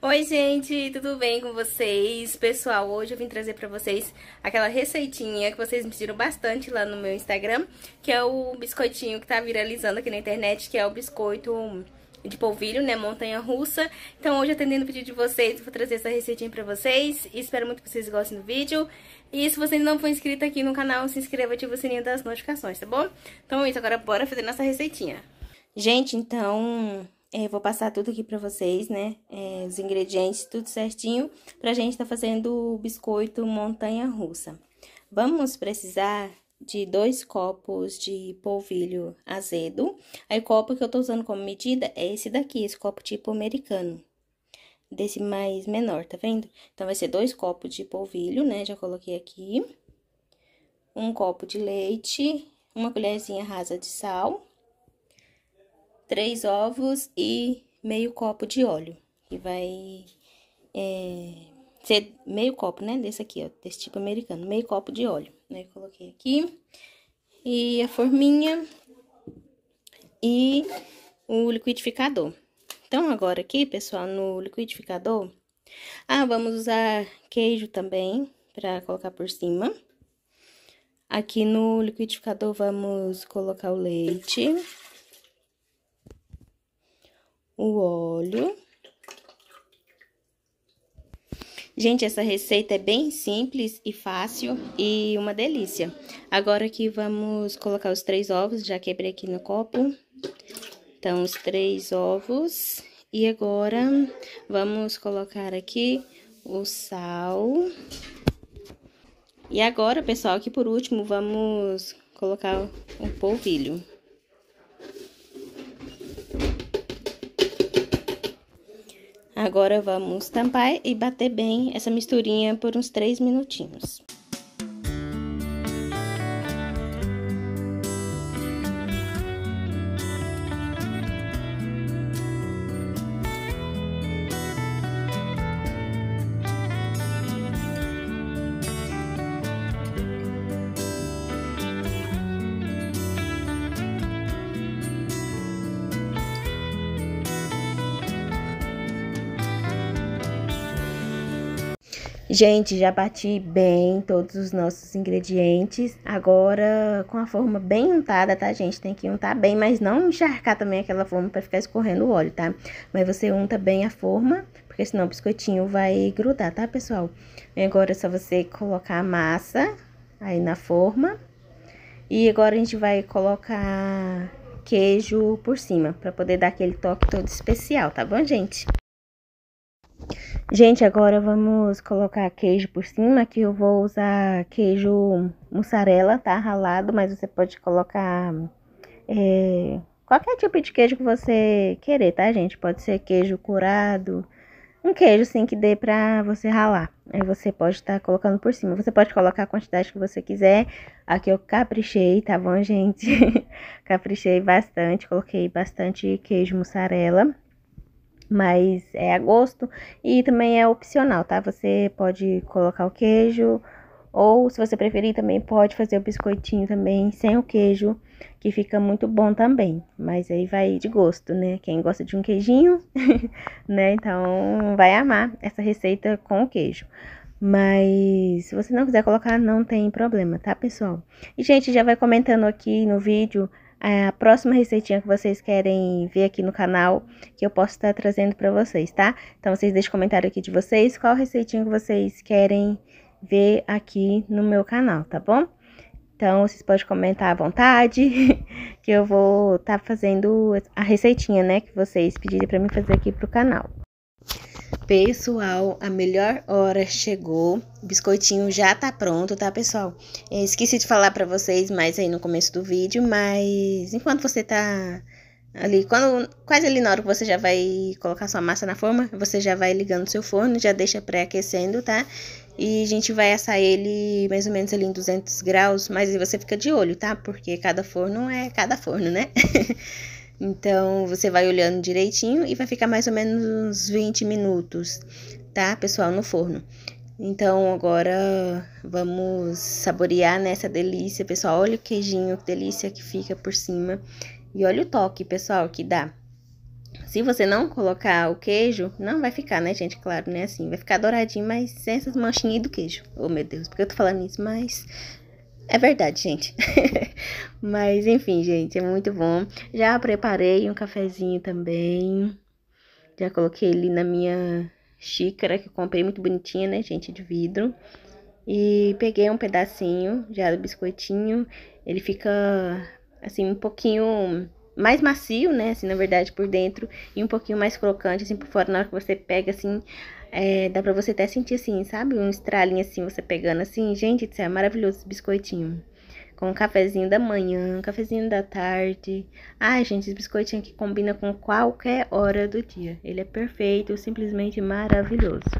Oi, gente, tudo bem com vocês? Pessoal, hoje eu vim trazer pra vocês aquela receitinha que vocês me pediram bastante lá no meu Instagram, que é o biscoitinho que tá viralizando aqui na internet, que é o biscoito de polvilho, né, montanha russa. Então hoje, atendendo o pedido de vocês, vou trazer essa receitinha pra vocês. Espero muito que vocês gostem do vídeo. E se você não for inscrito aqui no canal, se inscreva e ativa o sininho das notificações, tá bom? Então é isso, agora bora fazer nossa receitinha. Gente, então... É, vou passar tudo aqui pra vocês, né? É, os ingredientes, tudo certinho, pra gente tá fazendo o biscoito montanha russa. Vamos precisar de dois copos de polvilho azedo. Aí, o copo que eu tô usando como medida é esse daqui, esse copo tipo americano. Desse mais menor, tá vendo? Então, vai ser dois copos de polvilho, né? Já coloquei aqui. Um copo de leite, uma colherzinha rasa de sal três ovos e meio copo de óleo. que vai é, ser meio copo, né? Desse aqui, ó, desse tipo americano, meio copo de óleo. Aí eu coloquei aqui. E a forminha e o liquidificador. Então, agora aqui, pessoal, no liquidificador, ah, vamos usar queijo também para colocar por cima. Aqui no liquidificador vamos colocar o leite o óleo. Gente, essa receita é bem simples e fácil e uma delícia. Agora aqui vamos colocar os três ovos, já quebrei aqui no copo. Então, os três ovos. E agora, vamos colocar aqui o sal. E agora, pessoal, aqui por último, vamos colocar o polvilho. Agora vamos tampar e bater bem essa misturinha por uns 3 minutinhos. Gente, já bati bem todos os nossos ingredientes. Agora, com a forma bem untada, tá, gente? Tem que untar bem, mas não encharcar também aquela forma para ficar escorrendo o óleo, tá? Mas você unta bem a forma, porque senão o biscoitinho vai grudar, tá, pessoal? E agora é só você colocar a massa aí na forma. E agora a gente vai colocar queijo por cima, para poder dar aquele toque todo especial, tá bom, gente? Gente, agora vamos colocar queijo por cima, que eu vou usar queijo mussarela, tá? Ralado, mas você pode colocar é, qualquer tipo de queijo que você querer, tá, gente? Pode ser queijo curado, um queijo, assim, que dê pra você ralar. Aí você pode estar tá colocando por cima. Você pode colocar a quantidade que você quiser. Aqui eu caprichei, tá bom, gente? caprichei bastante, coloquei bastante queijo mussarela mas é a gosto e também é opcional, tá? Você pode colocar o queijo ou se você preferir também pode fazer o biscoitinho também sem o queijo, que fica muito bom também, mas aí vai de gosto, né? Quem gosta de um queijinho, né? Então vai amar essa receita com o queijo. Mas se você não quiser colocar, não tem problema, tá, pessoal? E gente, já vai comentando aqui no vídeo a próxima receitinha que vocês querem ver aqui no canal, que eu posso estar trazendo para vocês, tá? Então, vocês deixem comentário aqui de vocês, qual receitinha que vocês querem ver aqui no meu canal, tá bom? Então, vocês podem comentar à vontade, que eu vou estar tá fazendo a receitinha, né, que vocês pedirem para mim fazer aqui pro canal. Pessoal, a melhor hora chegou. O biscoitinho já tá pronto, tá, pessoal? Eu é, esqueci de falar para vocês mais aí no começo do vídeo, mas enquanto você tá ali, quando quase ali na hora que você já vai colocar sua massa na forma, você já vai ligando seu forno, já deixa pré-aquecendo, tá? E a gente vai assar ele mais ou menos ali em 200 graus, mas você fica de olho, tá? Porque cada forno é cada forno, né? Então, você vai olhando direitinho e vai ficar mais ou menos uns 20 minutos, tá, pessoal, no forno. Então, agora vamos saborear nessa né, delícia, pessoal. Olha o queijinho, que delícia que fica por cima. E olha o toque, pessoal, que dá. Se você não colocar o queijo, não vai ficar, né, gente? Claro, né? Assim, vai ficar douradinho, mas sem essas manchinhas do queijo. Oh, meu Deus, porque eu tô falando isso, mas é verdade, gente. Mas enfim, gente, é muito bom. Já preparei um cafezinho também. Já coloquei ele na minha xícara que eu comprei muito bonitinha, né, gente, de vidro. E peguei um pedacinho já do biscoitinho. Ele fica assim um pouquinho mais macio, né, assim, na verdade, por dentro e um pouquinho mais crocante assim por fora na hora que você pega assim, é, dá pra você até sentir assim, sabe? Um estralinho assim, você pegando assim. Gente, isso é maravilhoso esse biscoitinho. Com um cafezinho da manhã, um cafezinho da tarde. Ai, gente, esse biscoitinho aqui combina com qualquer hora do dia. Ele é perfeito, simplesmente maravilhoso.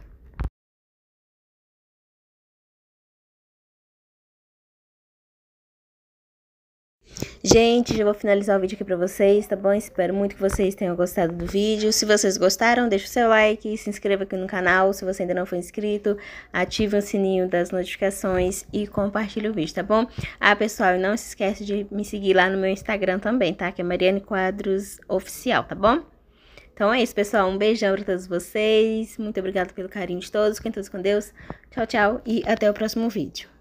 Gente, já vou finalizar o vídeo aqui pra vocês, tá bom? Espero muito que vocês tenham gostado do vídeo. Se vocês gostaram, deixa o seu like, se inscreva aqui no canal se você ainda não for inscrito, ative o sininho das notificações e compartilhe o vídeo, tá bom? Ah, pessoal, e não se esquece de me seguir lá no meu Instagram também, tá? Que é Mariane Quadros Oficial, tá bom? Então é isso, pessoal. Um beijão pra todos vocês. Muito obrigada pelo carinho de todos. Fiquem todos com Deus. Tchau, tchau. E até o próximo vídeo.